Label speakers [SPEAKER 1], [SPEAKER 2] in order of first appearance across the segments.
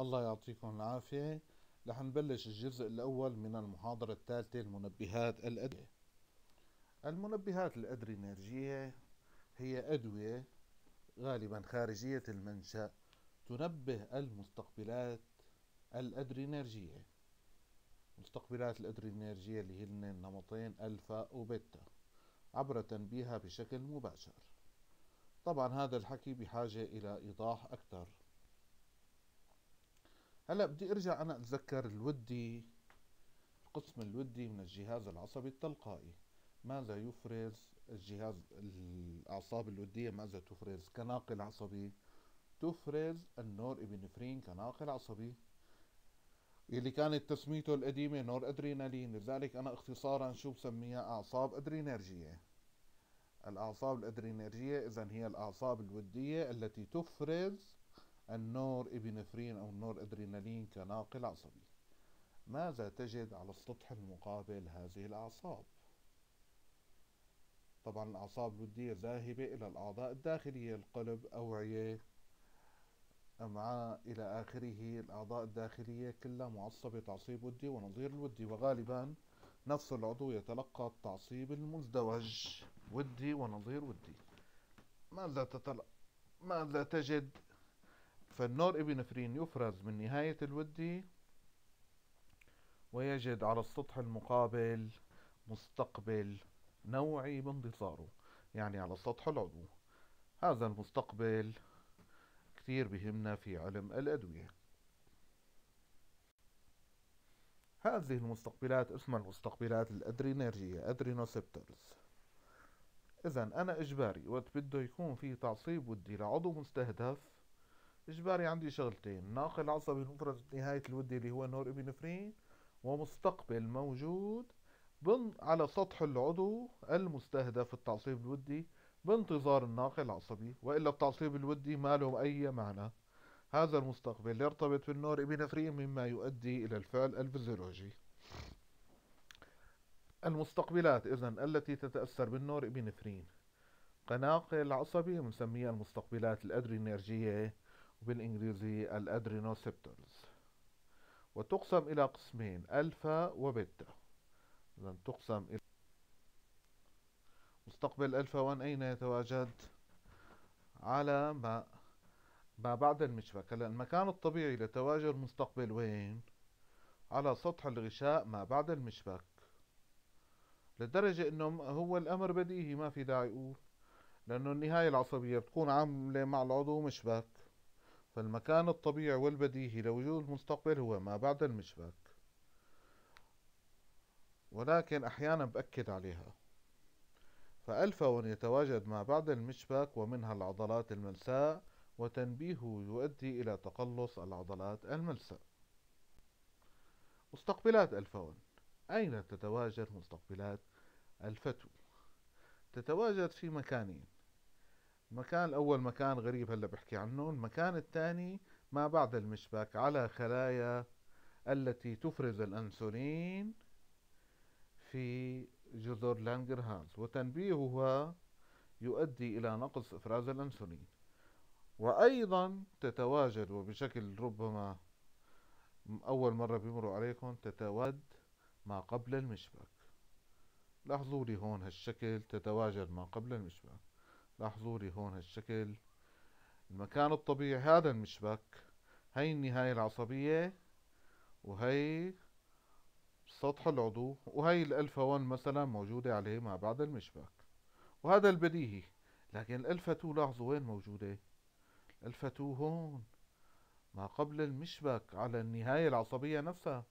[SPEAKER 1] الله يعطيكم العافية رح نبلش الجزء الأول من المحاضرة الثالثة المنبهات الأدوية المنبهات الأدرينرجية هي أدوية غالبا خارجية المنشأ تنبه المستقبلات الأدرينرجية مستقبلات الأدرينرجية اللي هن النمطين ألفا وبيتا عبر تنبيهها بشكل مباشر طبعا هذا الحكي بحاجة إلى إيضاح أكثر هلا بدي ارجع انا اتذكر الودي القسم الودي من الجهاز العصبي التلقائي ماذا يفرز الجهاز الاعصاب الوديه ماذا تفرز كناقل عصبي تفرز النور ابنفرين كناقل عصبي اللي كانت تسميته القديمة نور أدرينالين لذلك أنا اختصارا شو بسميها أعصاب أدرينرجية الأعصاب الأدرينرجية إذا هي الأعصاب الودية التي تفرز النور إبنفرين أو النور أدرينالين كناقل عصبي ماذا تجد على السطح المقابل هذه الأعصاب؟ طبعا الأعصاب الودية ذاهبة إلى الأعضاء الداخلية القلب أوعية أمعاء إلى آخره الأعضاء الداخلية كلها معصبة تعصيب ودي ونظير الودي وغالبا نفس العضو يتلقى التعصيب المزدوج ودي ونظير ودي ماذا تتلقى ماذا تجد فالنور ابنفرين يفرز من نهاية الودي ويجد على السطح المقابل مستقبل نوعي بانتصاره يعني على سطح العضو هذا المستقبل كثير بهمنا في علم الأدوية هذه المستقبلات اسمها المستقبلات الأدرينرجية أدرينوسبترز إذا أنا إجباري وقت بده يكون في تعصيب ودي لعضو مستهدف اجباري عندي شغلتين ناقل عصبي المفرز نهاية الودي اللي هو نور ابنفرين ومستقبل موجود بن على سطح العضو المستهدف في التعصيب الودي بانتظار الناقل العصبي وإلا التعصيب الودي ما له أي معنى هذا المستقبل يرتبط بالنور ابنفرين مما يؤدي إلى الفعل الفيزيولوجي المستقبلات إذا التي تتأثر بالنور ابنفرين كناقل عصبي بنسميها المستقبلات الأدرينرجية وبالإنجليزي الأدرينوسيبتورز وتقسم إلى قسمين ألفا وبيتا إذا تقسم إلى مستقبل ألفا وان أين يتواجد؟ على ما ما بعد المشبك هلا المكان الطبيعي لتواجد مستقبل وين؟ على سطح الغشاء ما بعد المشبك لدرجة انه هو الامر بديهي ما في داعي يقول لانه النهاية العصبية بتكون عاملة مع العضو مشبك فالمكان الطبيعي والبديهي لوجود المستقبل هو ما بعد المشبك ولكن أحيانا بأكد عليها فألفا يتواجد ما بعد المشبك ومنها العضلات الملساء وتنبيهه يؤدي إلى تقلص العضلات الملساء مستقبلات الفون أين تتواجد مستقبلات الفتو؟ تتواجد في مكانين المكان الأول مكان غريب هلا بحكي عنه المكان الثاني ما بعد المشبك على خلايا التي تفرز الأنسولين في جذور لانجرهانز وتنبيهها يؤدي إلى نقص إفراز الأنسولين وأيضا تتواجد وبشكل ربما أول مرة بيمروا عليكم تتواجد ما قبل المشبك لاحظوا لي هون هالشكل تتواجد ما قبل المشبك لاحظوا لي هون هالشكل المكان الطبيعي هذا المشبك هي النهاية العصبية وهي سطح العضو وهي الألفا 1 مثلا موجودة عليه ما بعد المشبك وهذا البديهي لكن الألفا 2 لاحظوا وين موجودة الألفا 2 هون ما قبل المشبك على النهاية العصبية نفسها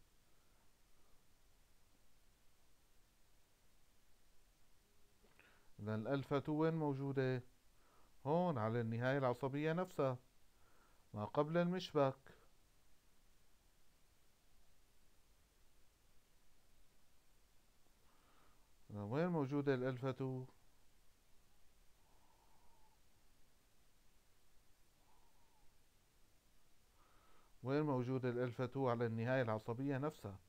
[SPEAKER 1] إذا الألفة وين موجودة؟ هون على النهاية العصبية نفسها ما قبل المشبك وين موجودة الألفة؟ وين موجودة الألفة على النهاية العصبية نفسها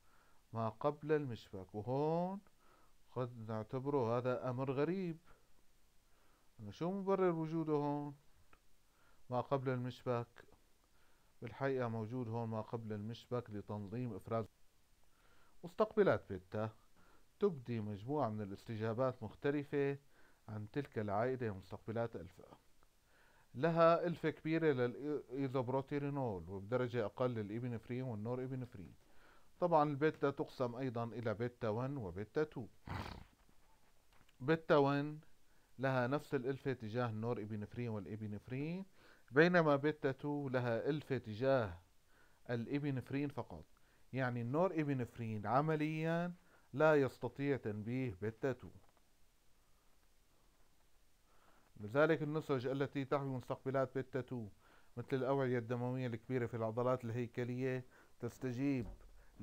[SPEAKER 1] ما قبل المشبك وهون قد نعتبره هذا أمر غريب أنه شو مبرر وجوده هون ما قبل المشبك بالحقيقة موجود هون ما قبل المشبك لتنظيم إفراز مستقبلات بيتا تبدي مجموعة من الاستجابات مختلفة عن تلك العائدة مستقبلات ألفا لها ألفة كبيرة للإيزوبروتيرينول وبدرجة أقل للإبنفرين والنور إبنفرين طبعا البيتا تقسم أيضا إلى بيتا 1 وبيتا 2 بيتا 1 لها نفس الألفة تجاه النور إبنفرين والإبنفرين بينما بيتا 2 لها ألفة تجاه الإبنفرين فقط يعني النور إبنفرين عمليا لا يستطيع تنبيه بيتا 2 لذلك النسج التي تحوي مستقبلات بيتا 2 مثل الأوعية الدموية الكبيرة في العضلات الهيكلية تستجيب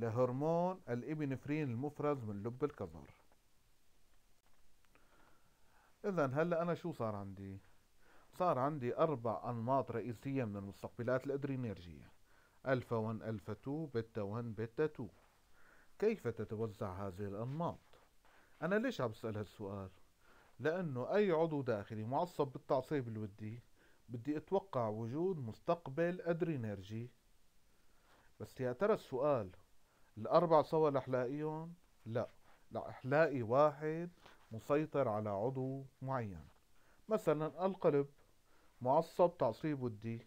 [SPEAKER 1] لهرمون الإبنفرين المفرز من لب الكظر إذا هلا أنا شو صار عندي؟ صار عندي أربع أنماط رئيسية من المستقبلات الأدرينرجية ألفا 1 ألفا 2 بيتا 1 بيتا 2 كيف تتوزع هذه الأنماط؟ أنا ليش عم بسأل هالسؤال؟ لأنه أي عضو داخلي معصب بالتعصيب الودي بدي أتوقع وجود مستقبل أدرينرجي بس يا ترى السؤال الاربع صور رح لاقيهم لا رح لاقي واحد مسيطر على عضو معين مثلا القلب معصب تعصيب ودي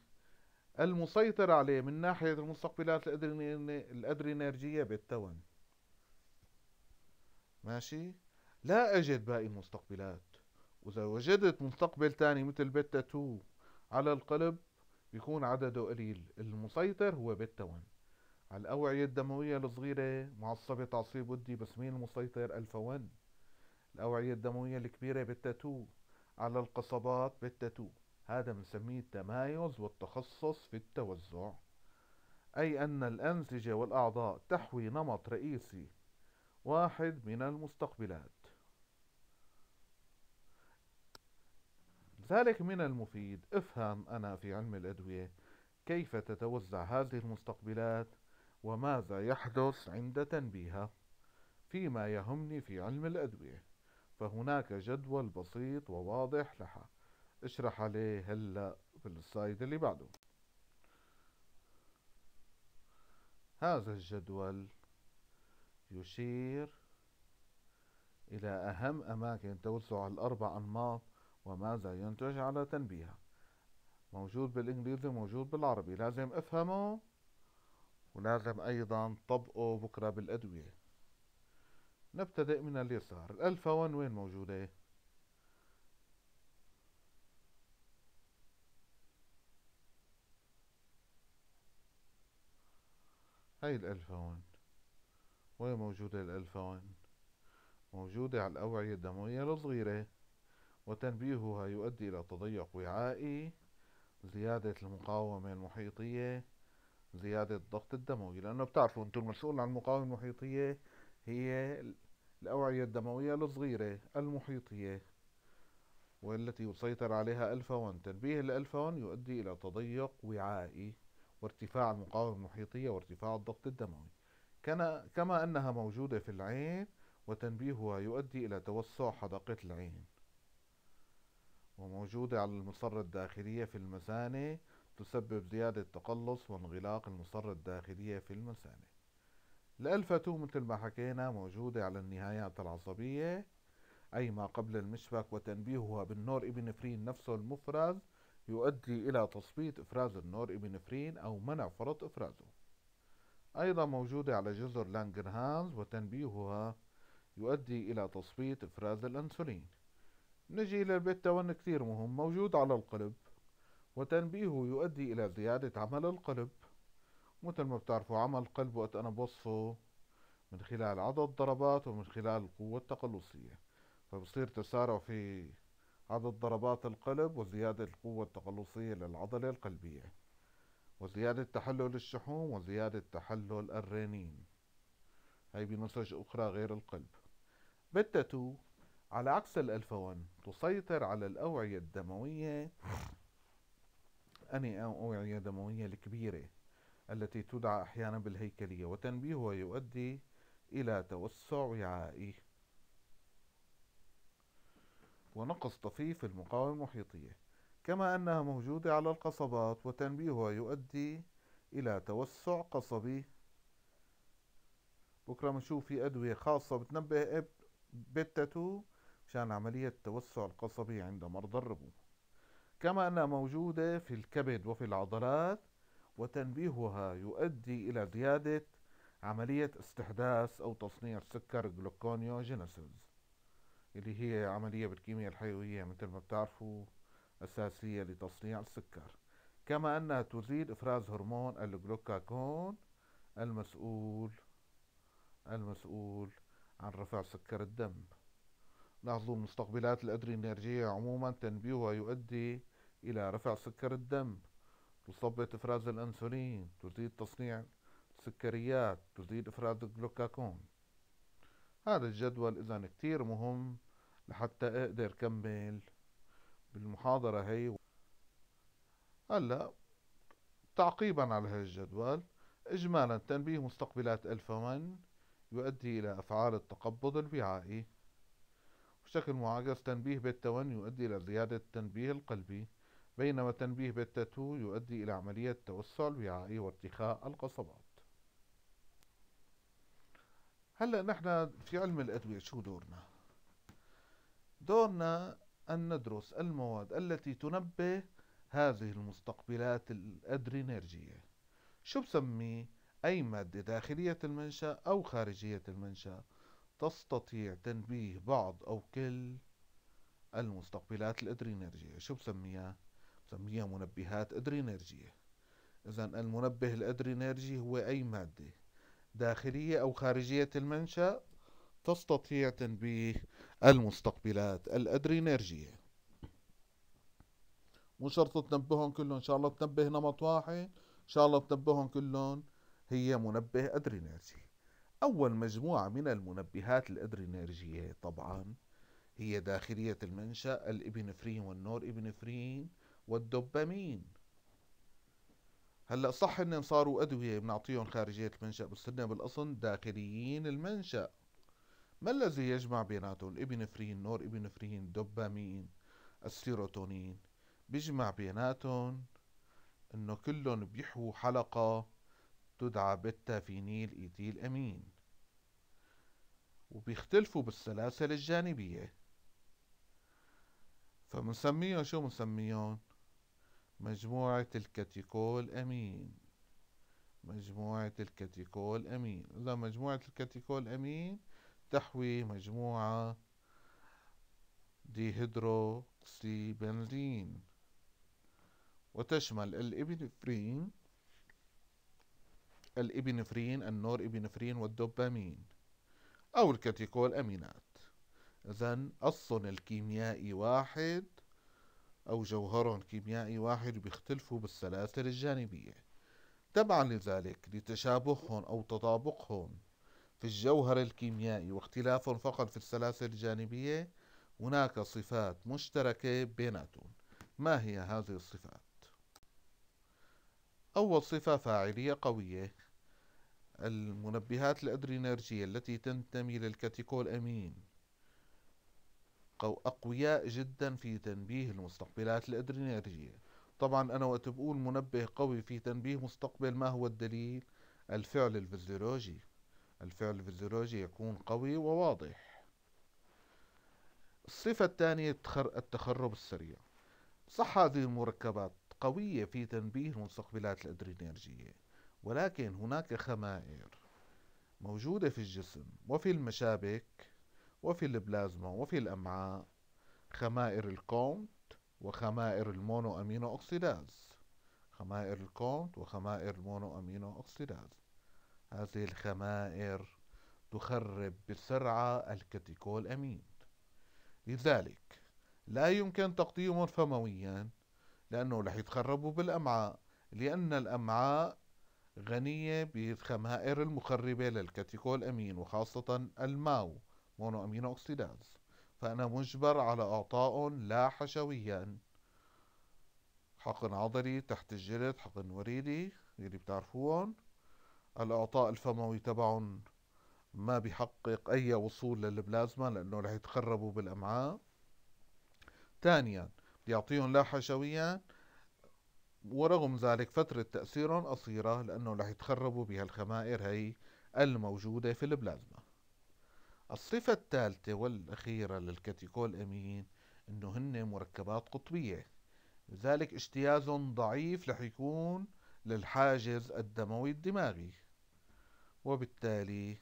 [SPEAKER 1] المسيطر عليه من ناحية المستقبلات الأدرينرجية بالتون ماشي لا أجد باقي المستقبلات وإذا وجدت مستقبل تاني مثل بيتا 2 على القلب بيكون عدده قليل المسيطر هو بيتا 1 على الأوعية الدموية الصغيرة معصبة تعصيب ودي بس مين المسيطر ألفا ون الأوعية الدموية الكبيرة بالتاتو على القصبات بالتاتو هذا بنسميه التمايز والتخصص في التوزع أي أن الأنسجة والأعضاء تحوي نمط رئيسي واحد من المستقبلات لذلك من المفيد افهم أنا في علم الأدوية كيف تتوزع هذه المستقبلات وماذا يحدث عند تنبيهه فيما يهمني في علم الأدوية فهناك جدول بسيط وواضح لها اشرح عليه هلا في السلايد اللي بعده هذا الجدول يشير إلى أهم أماكن توسع الأربع أنماط وماذا ينتج على تنبيهها موجود بالإنجليزي وموجود بالعربي لازم أفهمه ولازم أيضا طبقه بكرة بالأدوية نبتدئ من اليسار الألفا 1 وين موجودة؟ هاي الألفا 1 وين موجودة الألفا 1 موجودة على الأوعية الدموية الصغيرة وتنبيهها يؤدي إلى تضيق وعائي زيادة المقاومة المحيطية زيادة الضغط الدموي لأنه بتعرفوا أنتم المسؤول عن المقاومة المحيطية هي الأوعية الدموية الصغيرة المحيطية والتي يسيطر عليها الفا ون تنبيه الالفا ون يؤدي إلى تضيق وعائي وارتفاع المقاومة المحيطية وارتفاع الضغط الدموي كان كما أنها موجودة في العين وتنبيهها يؤدي إلى توسع حدقة العين وموجودة على المصرة الداخلية في المثانة تسبب زيادة تقلص وانغلاق المصرة الداخلية في المثانة الألفتو مثل ما حكينا موجودة على النهايات العصبية أي ما قبل المشبك وتنبيهها بالنور إبنفرين نفسه المفرز يؤدي إلى تثبيط إفراز النور إبنفرين أو منع فرط إفرازه أيضا موجودة على جزر لانجرهانز وتنبيهها يؤدي إلى تثبيط إفراز الأنسولين نجي للبيتا 1 كثير مهم موجود على القلب وتنبيهه يؤدي إلى زيادة عمل القلب مثل ما بتعرفوا عمل القلب وقت أنا بوصفه من خلال عدد ضربات ومن خلال القوة التقلصية فبصير تسارع في عدد ضربات القلب وزيادة القوة التقلصية للعضلة القلبية وزيادة تحلل الشحوم وزيادة تحلل الرنين هاي بنسج أخرى غير القلب بتا على عكس الألفا 1 تسيطر على الأوعية الدموية أو أوعية دموية الكبيرة التي تدعى أحيانا بالهيكلية وتنبيهها يؤدي إلى توسع وعائي ونقص طفيف في المقاومة المحيطية كما أنها موجودة على القصبات وتنبيهها يؤدي إلى توسع قصبي بكرة بنشوف في أدوية خاصة بتنبه بيتاتو 2 مشان عملية التوسع القصبي عند مرضى الربو كما أنها موجودة في الكبد وفي العضلات وتنبيهها يؤدي إلى زيادة عملية استحداث أو تصنيع سكر جلوكونيوجينيسيس اللي هي عملية بالكيمياء الحيوية مثل ما بتعرفوا أساسية لتصنيع السكر كما أنها تزيد إفراز هرمون الجلوكاكون المسؤول المسؤول عن رفع سكر الدم لاحظوا مستقبلات الأدرينرجية عموما تنبيهها يؤدي إلى رفع سكر الدم تثبط إفراز الأنسولين تزيد تصنيع السكريات تزيد إفراز الجلوكاكون هذا الجدول إذا كتير مهم لحتى أقدر كمل بالمحاضرة هي هلا تعقيبا على هذا الجدول إجمالا تنبيه مستقبلات ألفا 1 يؤدي إلى أفعال التقبض الوعائي وشكل معاكس تنبيه بيتا 1 يؤدي إلى زيادة التنبيه القلبي بينما تنبيه بالتاتو يؤدي إلى عملية توسع الوعائي وارتخاء القصبات هلأ نحن في علم الأدوية شو دورنا؟ دورنا أن ندرس المواد التي تنبه هذه المستقبلات الأدرينرجية شو بسميه؟ أي مادة داخلية المنشأ أو خارجية المنشأ تستطيع تنبيه بعض أو كل المستقبلات الأدرينرجية شو بسميها؟ سميها منبهات أدرينرجية إذا المنبه الأدرينرجي هو أي مادة داخلية أو خارجية المنشأ تستطيع تنبيه المستقبلات الأدرينرجية مو شرط تنبههم كلهم إن شاء الله تنبه نمط واحد إن شاء الله تنبههم كلهم هي منبه أدرينرجي أول مجموعة من المنبهات الأدرينرجية طبعا هي داخلية المنشأ الإبنفرين والنور إبنفرين والدوبامين هلا صح انهم صاروا ادويه بنعطيهم خارجيه المنشا بس هن بالاصل داخليين المنشا ما الذي يجمع بيناتهم الابنفرين نور ابنفرين الدوبامين السيروتونين بيجمع بيناتهم انه كلهم بيحووا حلقه تدعى بيتا فينيل ايتيل امين وبيختلفوا بالسلاسل الجانبيه فمنسميهم شو منسميهم مجموعة الكاتيكول أمين مجموعة الكاتيكول أمين إذا مجموعة الكاتيكول أمين تحوي مجموعة ديهيدروكسي بنزين وتشمل الإبنفرين الإبنفرين النور إبنفرين والدوبامين أو الكاتيكول أمينات إذا الصن الكيميائي واحد أو جوهر كيميائي واحد بيختلفوا بالسلاسل الجانبية تبعا لذلك لتشابههم أو تطابقهم في الجوهر الكيميائي واختلافهم فقط في السلاسل الجانبية هناك صفات مشتركة بيناتهم ما هي هذه الصفات؟ أول صفة فاعلية قوية المنبهات الأدرينرجية التي تنتمي للكاتيكول أمين أقوياء جدا في تنبيه المستقبلات الإدرينالية طبعا أنا وقت بقول منبه قوي في تنبيه مستقبل ما هو الدليل الفعل الفيزيولوجي الفعل الفيزيولوجي يكون قوي وواضح الصفة الثانية التخرب السريع صح هذه المركبات قوية في تنبيه المستقبلات الأدرينرجية ولكن هناك خمائر موجودة في الجسم وفي المشابك وفي البلازما وفي الأمعاء خمائر الكونت وخمائر المونو أمينو أوكسيداز خمائر الكونت وخمائر المونو أمينو أوكسيداز هذه الخمائر تخرب بسرعة الكاتيكول أمين لذلك لا يمكن تقديمهم فمويا لأنه رح يتخربوا بالأمعاء لأن الأمعاء غنية بالخمائر المخربة للكاتيكول أمين وخاصة الماو مونوامينو أكسيداز فأنا مجبر على أعطاء لا حشويا حقن عضلي تحت الجلد حقن وريدي اللي بتعرفوهم الإعطاء الفموي تبعهم ما بيحقق أي وصول للبلازما لأنه رح يتخربوا بالأمعاء ثانيا بيعطيهم لا حشويا ورغم ذلك فترة تأثيرهم قصيرة لأنه رح يتخربوا بهالخمائر هي الموجودة في البلازما الصفة الثالثة والأخيرة للكاتيكول أمين أنه هن مركبات قطبية لذلك اجتياز ضعيف رح يكون للحاجز الدموي الدماغي وبالتالي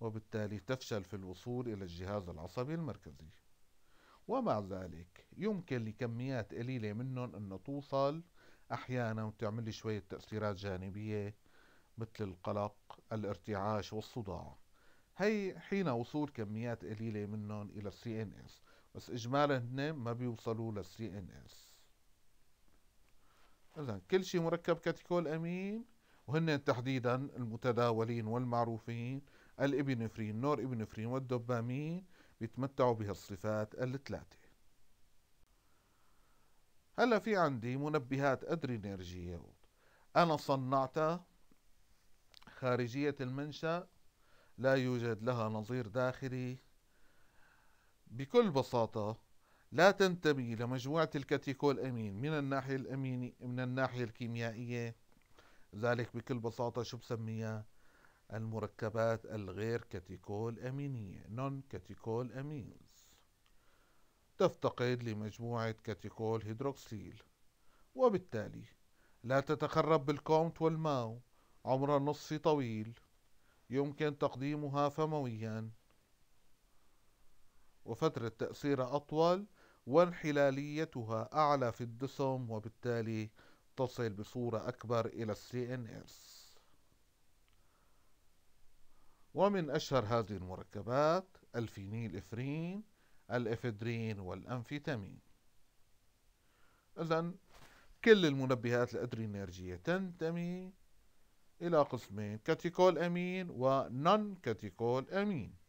[SPEAKER 1] وبالتالي تفشل في الوصول إلى الجهاز العصبي المركزي ومع ذلك يمكن لكميات قليلة منهم أن توصل أحيانا وتعمل شوية تأثيرات جانبية مثل القلق الارتعاش والصداع هي حين وصول كميات قليلة منهم إلى السي ان اس بس إجمالا هن ما بيوصلوا للسي ان اس إذا كل شيء مركب كاتيكول أمين وهن تحديدا المتداولين والمعروفين الابنفرين نور ابنفرين والدوبامين بيتمتعوا بهالصفات الثلاثة هلا في عندي منبهات أدرينرجية أنا صنعتها خارجية المنشأ لا يوجد لها نظير داخلي بكل بساطة لا تنتمي لمجموعة الكاتيكول أمين من الناحية الأميني من الناحية الكيميائية ذلك بكل بساطة شو بسميها المركبات الغير كاتيكول أمينية نون كاتيكول أمينز تفتقد لمجموعة كاتيكول هيدروكسيل وبالتالي لا تتخرب بالكومت والماو عمر نصف طويل يمكن تقديمها فمويا وفترة تأثيرها أطول وانحلاليتها أعلى في الدسم وبالتالي تصل بصورة أكبر إلى السي إن ومن أشهر هذه المركبات الفينيل إفرين الإفدرين والأنفيتامين إذا كل المنبهات الأدرينيرجية تنتمي إلى قسمين كاتيكول أمين ونون كاتيكول أمين